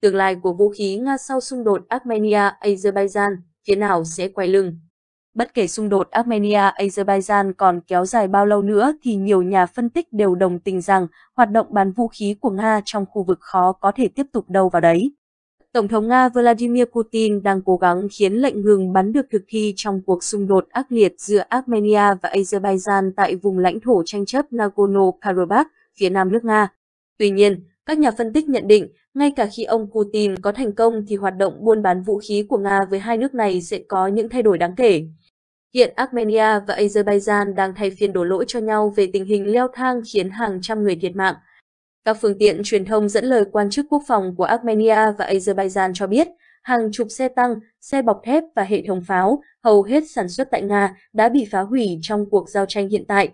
tương lai của vũ khí Nga sau xung đột Armenia-Azerbaijan, phía nào sẽ quay lưng. Bất kể xung đột Armenia-Azerbaijan còn kéo dài bao lâu nữa thì nhiều nhà phân tích đều đồng tình rằng hoạt động bán vũ khí của Nga trong khu vực khó có thể tiếp tục đâu vào đấy. Tổng thống Nga Vladimir Putin đang cố gắng khiến lệnh ngừng bắn được thực thi trong cuộc xung đột ác liệt giữa Armenia và Azerbaijan tại vùng lãnh thổ tranh chấp Nagorno-Karabakh, phía nam nước Nga. Tuy nhiên, các nhà phân tích nhận định, ngay cả khi ông Putin có thành công thì hoạt động buôn bán vũ khí của Nga với hai nước này sẽ có những thay đổi đáng kể. Hiện Armenia và Azerbaijan đang thay phiên đổ lỗi cho nhau về tình hình leo thang khiến hàng trăm người thiệt mạng. Các phương tiện truyền thông dẫn lời quan chức quốc phòng của Armenia và Azerbaijan cho biết, hàng chục xe tăng, xe bọc thép và hệ thống pháo, hầu hết sản xuất tại Nga, đã bị phá hủy trong cuộc giao tranh hiện tại.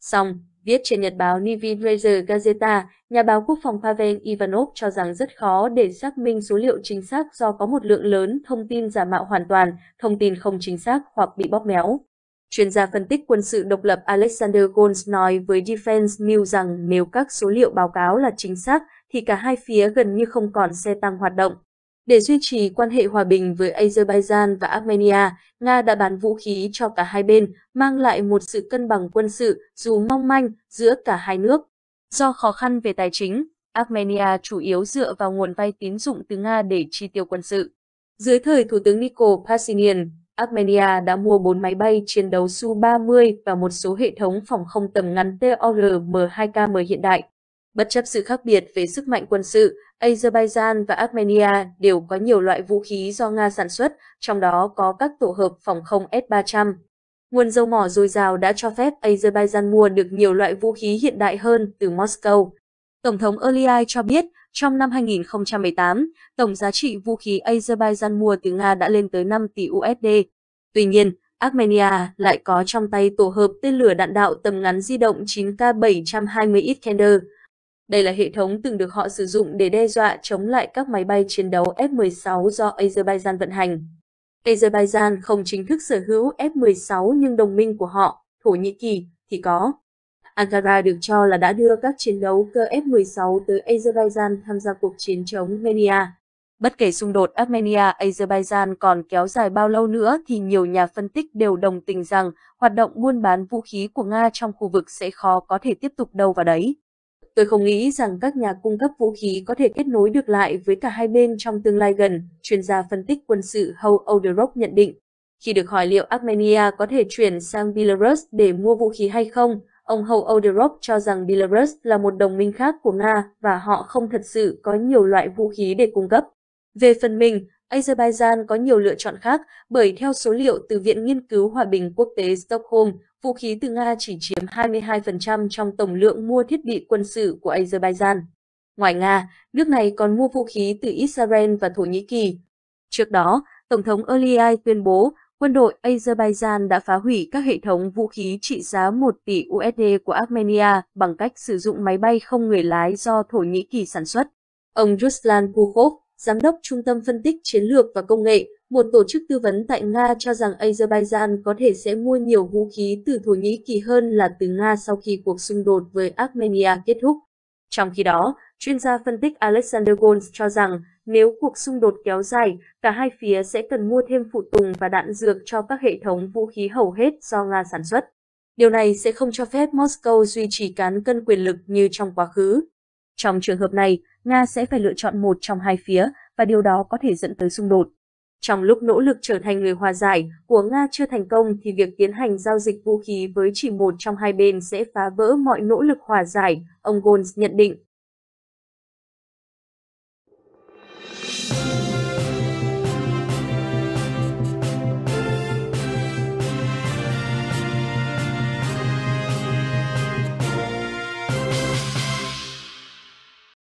Song, Viết trên nhật báo Nivy Razor Gazeta, nhà báo quốc phòng Pavel Ivanov cho rằng rất khó để xác minh số liệu chính xác do có một lượng lớn thông tin giả mạo hoàn toàn, thông tin không chính xác hoặc bị bóp méo. Chuyên gia phân tích quân sự độc lập Alexander Golds nói với Defense News rằng nếu các số liệu báo cáo là chính xác, thì cả hai phía gần như không còn xe tăng hoạt động. Để duy trì quan hệ hòa bình với Azerbaijan và Armenia, Nga đã bán vũ khí cho cả hai bên, mang lại một sự cân bằng quân sự dù mong manh giữa cả hai nước. Do khó khăn về tài chính, Armenia chủ yếu dựa vào nguồn vay tín dụng từ Nga để chi tiêu quân sự. Dưới thời Thủ tướng Nikol Pashinyan, Armenia đã mua 4 máy bay chiến đấu Su-30 và một số hệ thống phòng không tầm ngắn TOR-M2KM hiện đại. Bất chấp sự khác biệt về sức mạnh quân sự, Azerbaijan và Armenia đều có nhiều loại vũ khí do Nga sản xuất, trong đó có các tổ hợp phòng không S-300. Nguồn dầu mỏ dồi dào đã cho phép Azerbaijan mua được nhiều loại vũ khí hiện đại hơn từ Moscow. Tổng thống Aliyev cho biết, trong năm 2018, tổng giá trị vũ khí Azerbaijan mua từ Nga đã lên tới 5 tỷ USD. Tuy nhiên, Armenia lại có trong tay tổ hợp tên lửa đạn đạo tầm ngắn di động 9K720 Iskander, đây là hệ thống từng được họ sử dụng để đe dọa chống lại các máy bay chiến đấu F-16 do Azerbaijan vận hành. Azerbaijan không chính thức sở hữu F-16 nhưng đồng minh của họ, Thổ Nhĩ Kỳ, thì có. Ankara được cho là đã đưa các chiến đấu cơ F-16 tới Azerbaijan tham gia cuộc chiến chống Armenia. Bất kể xung đột Armenia-Azerbaijan còn kéo dài bao lâu nữa thì nhiều nhà phân tích đều đồng tình rằng hoạt động buôn bán vũ khí của Nga trong khu vực sẽ khó có thể tiếp tục đâu vào đấy. Tôi không nghĩ rằng các nhà cung cấp vũ khí có thể kết nối được lại với cả hai bên trong tương lai gần, chuyên gia phân tích quân sự Hầu Oderok nhận định. Khi được hỏi liệu Armenia có thể chuyển sang Belarus để mua vũ khí hay không, ông Hầu Oderok cho rằng Belarus là một đồng minh khác của Nga và họ không thật sự có nhiều loại vũ khí để cung cấp. Về phần mình, Azerbaijan có nhiều lựa chọn khác bởi theo số liệu từ Viện Nghiên cứu Hòa bình Quốc tế Stockholm, vũ khí từ Nga chỉ chiếm 22% trong tổng lượng mua thiết bị quân sự của Azerbaijan. Ngoài Nga, nước này còn mua vũ khí từ Israel và Thổ Nhĩ Kỳ. Trước đó, Tổng thống Aliyev tuyên bố quân đội Azerbaijan đã phá hủy các hệ thống vũ khí trị giá 1 tỷ USD của Armenia bằng cách sử dụng máy bay không người lái do Thổ Nhĩ Kỳ sản xuất. Ông Ruslan Pukhov, Giám đốc Trung tâm Phân tích Chiến lược và Công nghệ, một tổ chức tư vấn tại Nga cho rằng Azerbaijan có thể sẽ mua nhiều vũ khí từ Thổ Nhĩ Kỳ hơn là từ Nga sau khi cuộc xung đột với Armenia kết thúc. Trong khi đó, chuyên gia phân tích Alexander Golds cho rằng nếu cuộc xung đột kéo dài, cả hai phía sẽ cần mua thêm phụ tùng và đạn dược cho các hệ thống vũ khí hầu hết do Nga sản xuất. Điều này sẽ không cho phép Moscow duy trì cán cân quyền lực như trong quá khứ. Trong trường hợp này, Nga sẽ phải lựa chọn một trong hai phía và điều đó có thể dẫn tới xung đột. Trong lúc nỗ lực trở thành người hòa giải của Nga chưa thành công thì việc tiến hành giao dịch vũ khí với chỉ một trong hai bên sẽ phá vỡ mọi nỗ lực hòa giải, ông Gold nhận định.